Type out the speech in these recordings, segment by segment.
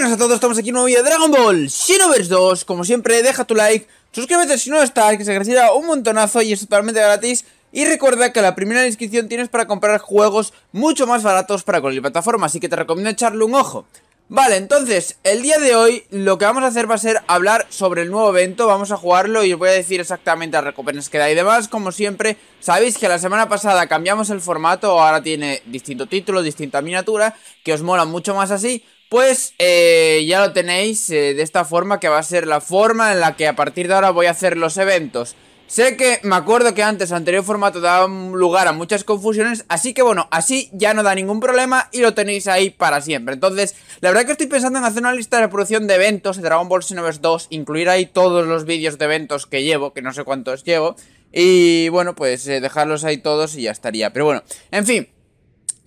buenas a todos, estamos aquí en un nuevo video de Dragon Ball Xenoverse 2 Como siempre, deja tu like, suscríbete si no estás, que se creciera un montonazo y es totalmente gratis Y recuerda que la primera inscripción tienes para comprar juegos mucho más baratos para cualquier plataforma Así que te recomiendo echarle un ojo Vale, entonces, el día de hoy lo que vamos a hacer va a ser hablar sobre el nuevo evento Vamos a jugarlo y os voy a decir exactamente las recompensas que da y demás Como siempre, sabéis que la semana pasada cambiamos el formato Ahora tiene distinto título, distinta miniatura, que os mola mucho más así pues eh, ya lo tenéis eh, de esta forma que va a ser la forma en la que a partir de ahora voy a hacer los eventos. Sé que me acuerdo que antes anterior formato daba lugar a muchas confusiones, así que bueno, así ya no da ningún problema y lo tenéis ahí para siempre. Entonces, la verdad que estoy pensando en hacer una lista de reproducción de eventos de Dragon Ball Xenoverse 2, incluir ahí todos los vídeos de eventos que llevo, que no sé cuántos llevo, y bueno, pues eh, dejarlos ahí todos y ya estaría. Pero bueno, en fin...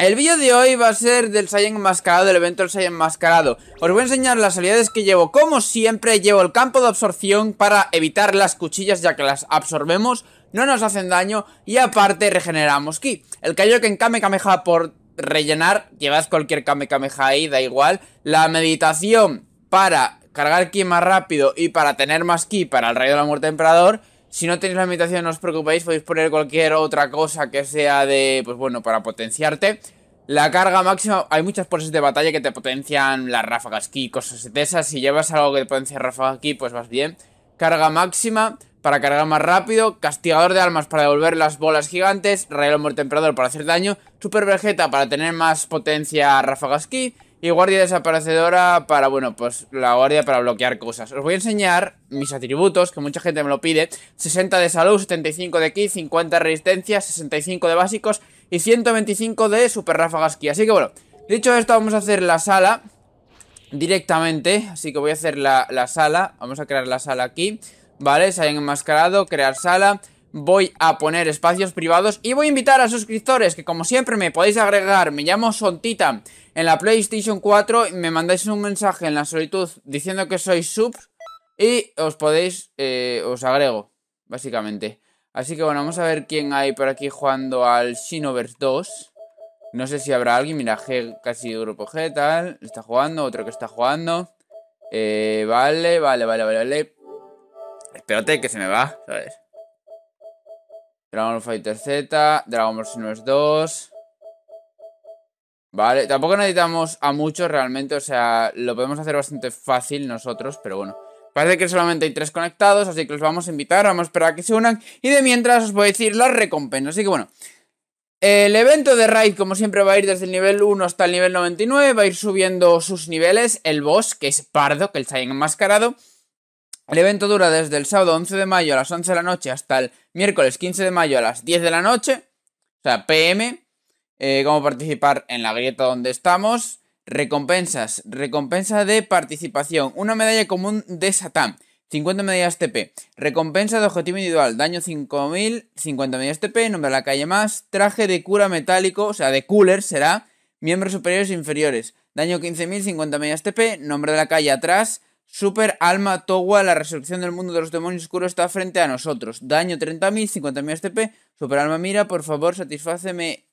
El vídeo de hoy va a ser del Saiyan enmascarado, del evento del Saiyan enmascarado. Os voy a enseñar las habilidades que llevo. Como siempre, llevo el campo de absorción para evitar las cuchillas ya que las absorbemos, no nos hacen daño y aparte regeneramos ki. El Kaioken Kamehameha por rellenar, llevas cualquier Kamehameha ahí, da igual. La meditación para cargar ki más rápido y para tener más ki para el Rayo del amor Muerte Emperador. Si no tenéis la meditación, no os preocupéis, podéis poner cualquier otra cosa que sea de, pues bueno, para potenciarte. La carga máxima, hay muchas poses de batalla que te potencian las ráfagas ki, cosas de esas. Si llevas algo que te potencia ráfagas ki, pues vas bien. Carga máxima para cargar más rápido, castigador de almas para devolver las bolas gigantes, rayo del para hacer daño, super vegeta para tener más potencia ráfagas ki y guardia desaparecedora para, bueno, pues la guardia para bloquear cosas. Os voy a enseñar mis atributos, que mucha gente me lo pide. 60 de salud, 75 de kit, 50 de resistencia, 65 de básicos y 125 de super ráfagas ki. Así que bueno, dicho esto vamos a hacer la sala directamente. Así que voy a hacer la, la sala. Vamos a crear la sala aquí. Vale, se hayan enmascarado, crear sala voy a poner espacios privados y voy a invitar a suscriptores que como siempre me podéis agregar, me llamo Sontita en la PlayStation 4, me mandáis un mensaje en la solitud diciendo que sois sub y os podéis, eh, os agrego, básicamente. Así que bueno, vamos a ver quién hay por aquí jugando al Shinoverse 2. No sé si habrá alguien, mira, G, casi grupo G, tal, está jugando, otro que está jugando. vale, eh, vale, vale, vale, vale. Espérate que se me va, ¿sabes? Dragon Fighter Z, Dragon Ball Xenoverse 2. Vale, tampoco necesitamos a muchos realmente, o sea, lo podemos hacer bastante fácil nosotros, pero bueno. Parece que solamente hay tres conectados, así que los vamos a invitar, vamos a esperar a que se unan. Y de mientras os voy a decir las recompensas, así que bueno. El evento de Raid, como siempre, va a ir desde el nivel 1 hasta el nivel 99, va a ir subiendo sus niveles, el boss, que es Pardo, que el Saiyan enmascarado. El evento dura desde el sábado 11 de mayo a las 11 de la noche hasta el miércoles 15 de mayo a las 10 de la noche, o sea, PM, eh, cómo participar en la grieta donde estamos, recompensas, recompensa de participación, una medalla común de Satán, 50 medallas TP, recompensa de objetivo individual, daño 5000, 50 medallas TP, nombre de la calle más, traje de cura metálico, o sea, de cooler será, miembros superiores e inferiores, daño 15000, 50 medallas TP, nombre de la calle atrás, Super Alma Towa, la resurrección del mundo de los demonios oscuros está frente a nosotros. Daño 30.000, 50.000 STP. Super Alma Mira, por favor, satisfáceme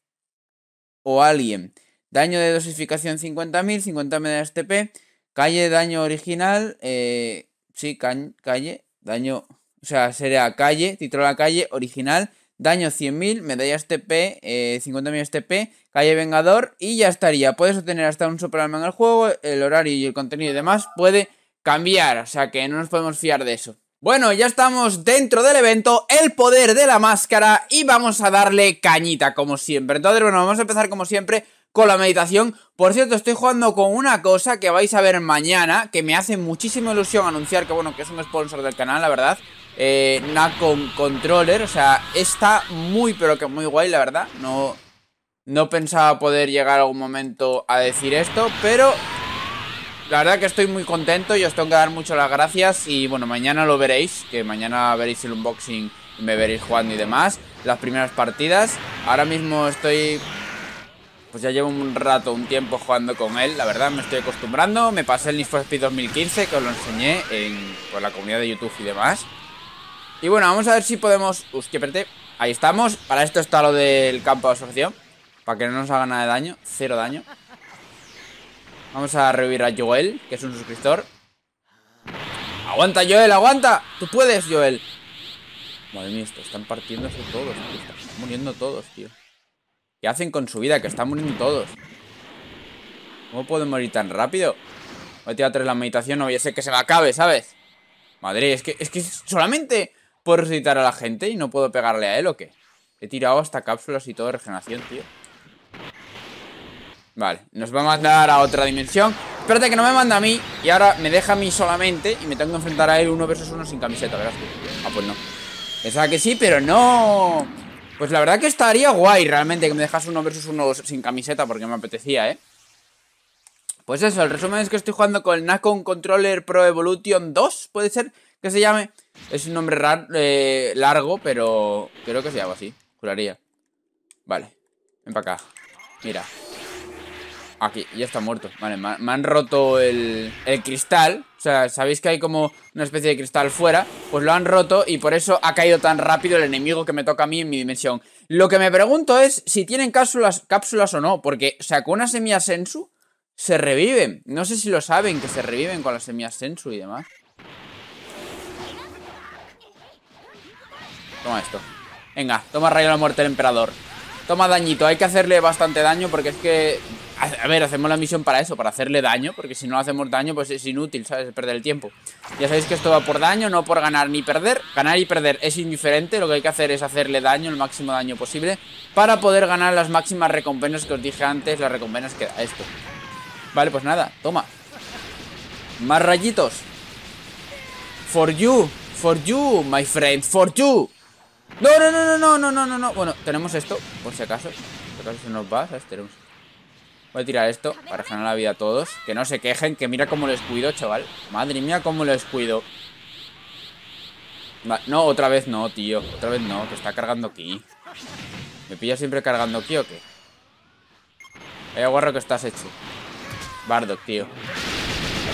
o alguien. Daño de dosificación 50.000, 50.000 STP. Calle, daño original. Eh, sí, calle, daño. O sea, sería calle, título de la calle, original. Daño 100.000, medallas STP, 50.000 STP, calle Vengador y ya estaría. Puedes obtener hasta un super alma en el juego, el horario y el contenido y demás puede cambiar, o sea que no nos podemos fiar de eso. Bueno, ya estamos dentro del evento, el poder de la máscara y vamos a darle cañita como siempre. Entonces, bueno, vamos a empezar como siempre con la meditación. Por cierto, estoy jugando con una cosa que vais a ver mañana, que me hace muchísima ilusión anunciar que, bueno, que es un sponsor del canal, la verdad. Eh, Nacon Controller, o sea, está muy, pero que muy guay, la verdad. No, no pensaba poder llegar a algún momento a decir esto, pero la verdad que estoy muy contento y os tengo que dar mucho las gracias y bueno, mañana lo veréis, que mañana veréis el unboxing, y me veréis jugando y demás, las primeras partidas. Ahora mismo estoy... Pues ya llevo un rato, un tiempo jugando con él, la verdad me estoy acostumbrando, me pasé el Need 2015 que os lo enseñé en la comunidad de YouTube y demás. Y bueno, vamos a ver si podemos... Uy, qué Ahí estamos, para esto está lo del campo de absorción, para que no nos haga nada de daño, cero daño. Vamos a revivir a Joel, que es un suscriptor. ¡Aguanta, Joel! ¡Aguanta! ¡Tú puedes, Joel! Madre mía, están partiendo todos, tío. Están muriendo todos, tío. ¿Qué hacen con su vida? Que están muriendo todos. ¿Cómo pueden morir tan rápido? Voy a tirar tres la meditación, no a sé que se me acabe, ¿sabes? Madre, es que, es que solamente puedo resucitar a la gente y no puedo pegarle a él, ¿o qué? He tirado hasta cápsulas y todo de regeneración, tío. Vale, nos vamos a dar a otra dimensión Espérate que no me manda a mí Y ahora me deja a mí solamente Y me tengo que enfrentar a él uno versus uno sin camiseta, ¿verdad? Ah, pues no Pensaba que sí, pero no Pues la verdad que estaría guay realmente Que me dejas uno versus uno sin camiseta Porque me apetecía, ¿eh? Pues eso, el resumen es que estoy jugando con el Nacon Controller Pro Evolution 2 ¿Puede ser que se llame? Es un nombre raro eh, largo, pero creo que se llama así Juraría Vale, ven para acá Mira Aquí, ya está muerto Vale, me, han roto el, cristal O sea, sabéis que hay como una especie de cristal fuera Pues lo han roto y por eso ha caído tan rápido el enemigo que me toca a mí en mi dimensión Lo que me pregunto es si tienen cápsulas, cápsulas o no Porque o con una semilla sensu se reviven. No sé si lo saben, que se reviven con las semillas Sensu y demás. Toma esto. Venga, toma rayo de la muerte del emperador. Toma dañito, hay que hacerle bastante daño porque es que a, ver, hacemos la misión para eso, para hacerle daño, porque si no hacemos daño, pues es inútil, ¿sabes? Perder el tiempo. Ya sabéis que esto va por daño, no por ganar ni perder. Ganar y perder es indiferente, lo que hay que hacer es hacerle daño, el máximo daño posible, para poder ganar las máximas recompensas que os dije antes, las recompensas que da esto. Vale, pues nada, toma. Más rayitos. For you, for you, my friend, for you. No, no, no, no, no, no, no, no. Bueno, tenemos esto, por si acaso. Por si acaso se nos va, ¿sabes? Tenemos Voy a tirar esto para ganar la vida a todos. Que no se quejen, que mira cómo les cuido, chaval. Madre mía, cómo les cuido. no, otra vez no, tío. Otra vez no, que está cargando aquí. ¿Me pilla siempre cargando aquí o qué? Vaya guarro que estás hecho. Bardock, tío.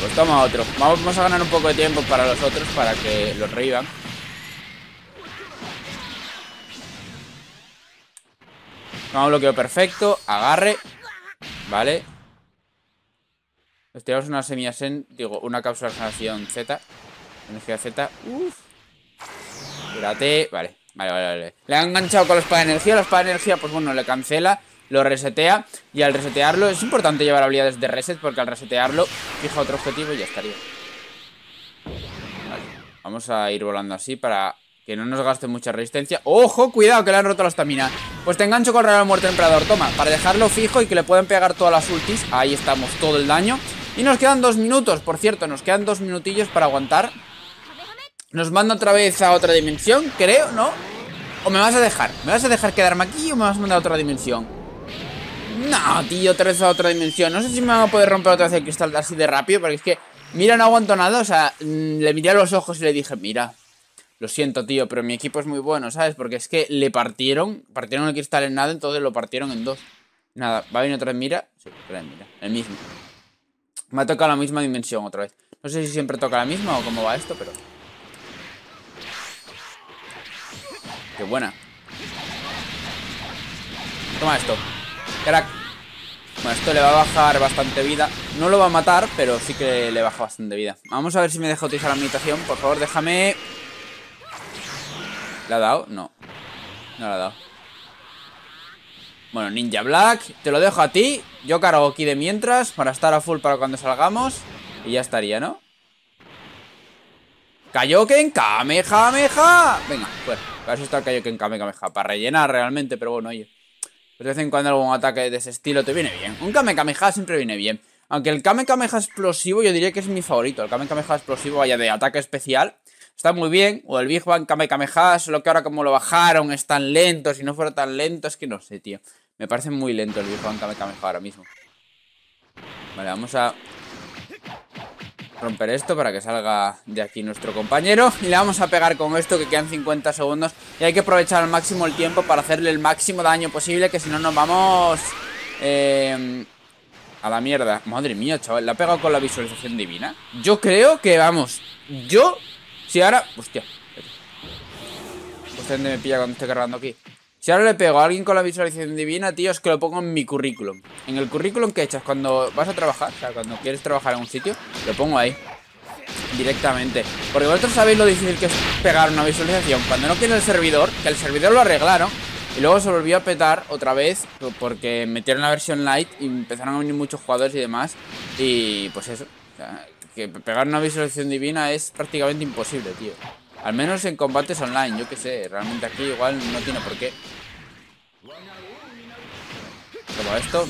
Pues toma otro. Vamos a ganar un poco de tiempo para los otros para que los reíban Vamos bloqueo perfecto. Agarre. Vale. Nos tiramos una semilla Sen, digo, una cápsula de generación Z. Energía Z. Uf. Espérate. Vale, vale, vale, vale. Le han enganchado con la espada de energía. La espada de energía, pues bueno, le cancela. Lo resetea. Y al resetearlo, es importante llevar habilidades de reset. Porque al resetearlo, fija otro objetivo y ya estaría. Vale. Vamos a ir volando así para que no nos gaste mucha resistencia ¡Ojo! Cuidado que le han roto la estamina Pues te engancho con Real Muerte Emperador Toma, para dejarlo fijo y que le puedan pegar todas las ultis Ahí estamos, todo el daño Y nos quedan dos minutos, por cierto Nos quedan dos minutillos para aguantar Nos manda otra vez a otra dimensión Creo, ¿no? ¿O me vas a dejar? ¿Me vas a dejar quedarme aquí o me vas a mandar a otra dimensión? No, tío, otra vez a otra dimensión No sé si me van a poder romper otra vez el cristal así de rápido Porque es que, mira, no aguanto nada O sea, mm, le miré a los ojos y le dije Mira, lo siento, tío, pero mi equipo es muy bueno, ¿sabes? Porque es que le partieron, partieron el cristal en nada, entonces lo partieron en dos. Nada, ¿va a venir otra vez mira? Sí, otra vez mira, el mismo. Me ha tocado la misma dimensión otra vez. No sé si siempre toca la misma o cómo va esto, pero... Qué buena. Toma esto. Crack. Bueno, esto le va a bajar bastante vida. No lo va a matar, pero sí que le baja bastante vida. Vamos a ver si me deja utilizar la meditación. Por favor, déjame... ¿La ha dado? No. No la ha dado. Bueno, Ninja Black, te lo dejo a ti. Yo cargo aquí de mientras para estar a full para cuando salgamos. Y ya estaría, ¿no? en Kamehameha. Venga, pues, para eso está el en Kamehameha. Para rellenar realmente, pero bueno, oye. De vez en cuando algún ataque de ese estilo te viene bien. Un Kamehameha siempre viene bien. Aunque el Kamehameha explosivo yo diría que es mi favorito. El Kamehameha explosivo vaya de ataque especial está muy bien, o el Big Bang Kame solo que ahora como lo bajaron, es tan lentos, si no fuera tan lento, es que no sé, tío. Me parece muy lento el Big Bang Kame ahora mismo. Vale, vamos a romper esto para que salga de aquí nuestro compañero y le vamos a pegar con esto que quedan 50 segundos y hay que aprovechar al máximo el tiempo para hacerle el máximo daño posible que si no nos vamos eh, a la mierda. Madre mía, chaval, la ha pegado con la visualización divina. Yo creo que, vamos, yo si ahora... Hostia. Usted me pilla cuando estoy cargando aquí. Si ahora le pego a alguien con la visualización divina, tío, es que lo pongo en mi currículum. En el currículum que echas cuando vas a trabajar, o sea, cuando quieres trabajar en un sitio, lo pongo ahí. Directamente. Porque vosotros sabéis lo difícil que es pegar una visualización. Cuando no tiene el servidor, que el servidor lo arreglaron, y luego se volvió a petar otra vez pues, porque metieron la versión light y empezaron a venir muchos jugadores y demás. Y pues eso que pegar una visualización divina es prácticamente imposible, tío. Al menos en combates online, yo qué sé. Realmente aquí igual no tiene por qué. Como esto.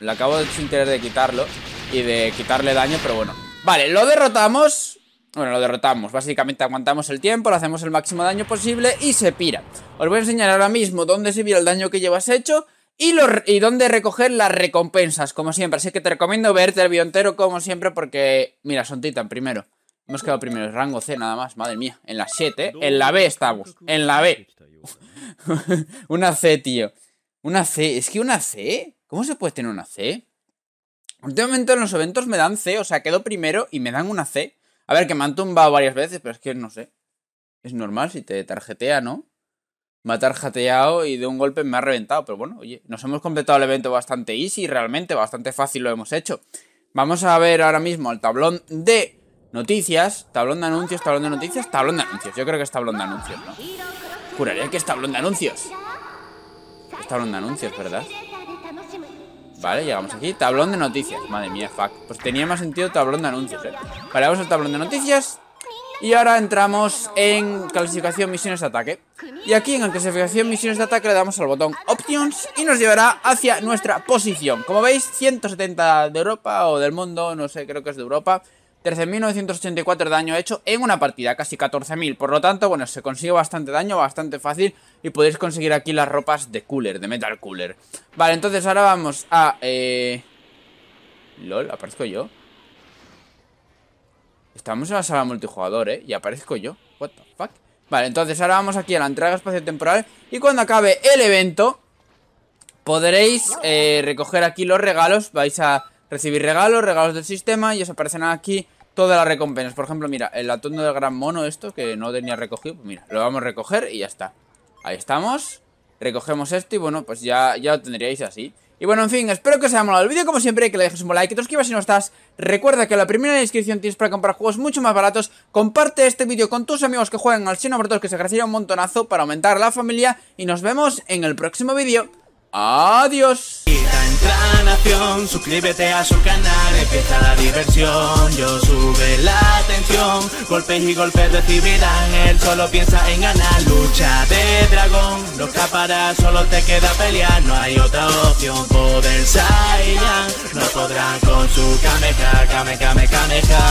Le acabo de, sin querer de quitarlo y de quitarle daño, pero bueno. Vale, lo derrotamos. Bueno, lo derrotamos. Básicamente aguantamos el tiempo, le hacemos el máximo daño posible y se pira. Os voy a enseñar ahora mismo dónde se vira el daño que llevas hecho y, donde dónde recoger las recompensas, como siempre. Así que te recomiendo verte el video entero, como siempre, porque, mira, son Titan primero. Hemos quedado primero, rango C nada más, madre mía. En la 7, ¿eh? en la B estamos, en la B. una C, tío. Una C, es que una C, ¿cómo se puede tener una C? Últimamente en los eventos me dan C, o sea, quedo primero y me dan una C. A ver, que me han tumbado varias veces, pero es que no sé. Es normal si te tarjetea, ¿no? matar jateado y de un golpe me ha reventado. Pero bueno, oye, nos hemos completado el evento bastante easy, realmente, bastante fácil lo hemos hecho. Vamos a ver ahora mismo el tablón de noticias, tablón de anuncios, tablón de noticias, tablón de anuncios. Yo creo que es tablón de anuncios, ¿no? Juraría que es tablón de anuncios. Es tablón de anuncios, ¿verdad? Vale, llegamos aquí. Tablón de noticias. Madre mía, fuck. Pues tenía más sentido tablón de anuncios, ¿eh? Vale, vamos tablón de noticias. Y ahora entramos en clasificación misiones de ataque. Y aquí en clasificación misiones de ataque le damos al botón Options y nos llevará hacia nuestra posición. Como veis, 170 de Europa o del mundo, no sé, creo que es de Europa. 13.984 de daño hecho en una partida, casi 14.000. Por lo tanto, bueno, se consigue bastante daño, bastante fácil. Y podéis conseguir aquí las ropas de cooler, de metal cooler. Vale, entonces ahora vamos a... Eh, LOL, aparezco yo. Estamos en la sala multijugador, ¿eh? Y aparezco yo. What the fuck? Vale, entonces ahora vamos aquí a la entrega espacio-temporal. Y cuando acabe el evento, podréis eh, recoger aquí los regalos. Vais a recibir regalos, regalos del sistema. Y os aparecerán aquí todas las recompensas. Por ejemplo, mira, el atún del gran mono, esto que no tenía recogido. Pues mira, lo vamos a recoger y ya está. Ahí estamos. Recogemos esto y bueno, pues ya, ya lo tendríais así. Y bueno, en fin, espero que os haya molado el vídeo, como siempre, que le dejes un like, que te suscribas si no estás. Recuerda que la primera descripción tienes para comprar juegos mucho más baratos. Comparte este vídeo con tus amigos que juegan al Sino 2, que se agradecería un montonazo para aumentar la familia. Y nos vemos en el próximo vídeo. Adiós nuestra nación. Suscríbete a su canal, empieza la diversión. Yo sube la atención golpes y golpes recibirán. Él solo piensa en ganar. Lucha de dragón, no escaparás, solo te queda pelear. No hay otra opción, poder Saiyan. No podrán con su came, came, caneja.